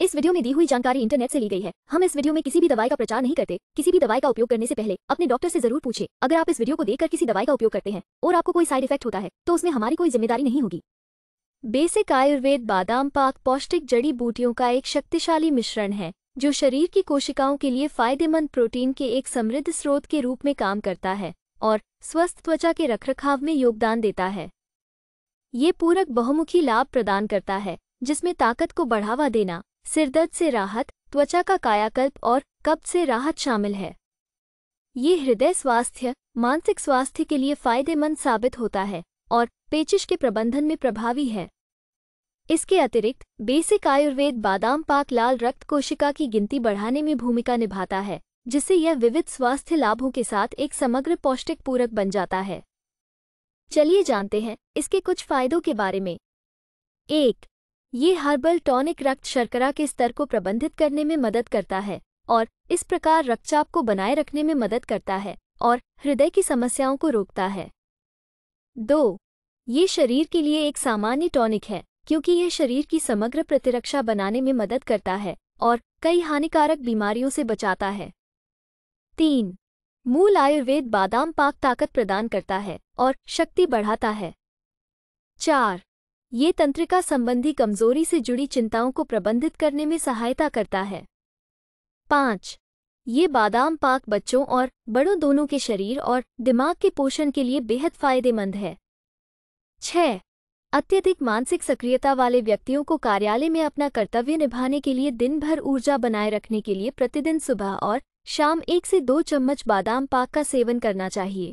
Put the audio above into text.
इस वीडियो में दी हुई जानकारी इंटरनेट से ली गई है हम इस वीडियो में किसी भी दवाई का प्रचार नहीं करते किसी भी दवाई का उपयोग करने से पहले अपने डॉक्टर से जरूर पूछे अगर आप इस वीडियो को देखकर किसी दवाई का उपयोग करते हैं और आपको कोई साइड इफेक्ट होता है तो उसमें हमारी कोई जिम्मेदारी नहीं होगी बेसिक आयुर्वेद बादाम पाक पौष्टिक जड़ी बूटियों का एक शक्तिशाली मिश्रण है जो शरीर की कोशिकाओं के लिए फायदेमंद प्रोटीन के एक समृद्ध स्रोत के रूप में काम करता है और स्वस्थ त्वचा के रखरखाव में योगदान देता है ये पूरक बहुमुखी लाभ प्रदान करता है जिसमें ताकत को बढ़ावा देना सिरदर्द से राहत त्वचा का कायाकल्प और कब्ज से राहत शामिल है ये हृदय स्वास्थ्य मानसिक स्वास्थ्य के लिए फायदेमंद साबित होता है और पेचिश के प्रबंधन में प्रभावी है इसके अतिरिक्त बेसिक आयुर्वेद बादाम पाक लाल रक्त कोशिका की गिनती बढ़ाने में भूमिका निभाता है जिससे यह विविध स्वास्थ्य लाभों के साथ एक समग्र पौष्टिक पूरक बन जाता है चलिए जानते हैं इसके कुछ फायदों के बारे में एक ये हर्बल टॉनिक रक्त शर्करा के स्तर को प्रबंधित करने में मदद करता है और इस प्रकार रक्तचाप को बनाए रखने में मदद करता है और हृदय की समस्याओं को रोकता है दो ये शरीर के लिए एक सामान्य टॉनिक है क्योंकि यह शरीर की समग्र प्रतिरक्षा बनाने में मदद करता है और कई हानिकारक बीमारियों से बचाता है तीन मूल आयुर्वेद बादाम पाक ताकत प्रदान करता है और शक्ति बढ़ाता है चार ये तंत्रिका संबंधी कमजोरी से जुड़ी चिंताओं को प्रबंधित करने में सहायता करता है पाँच ये बादाम पाक बच्चों और बड़ों दोनों के शरीर और दिमाग के पोषण के लिए बेहद फायदेमंद है छ अत्यधिक मानसिक सक्रियता वाले व्यक्तियों को कार्यालय में अपना कर्तव्य निभाने के लिए दिन भर ऊर्जा बनाए रखने के लिए प्रतिदिन सुबह और शाम एक से दो चम्मच बादाम पाक का सेवन करना चाहिए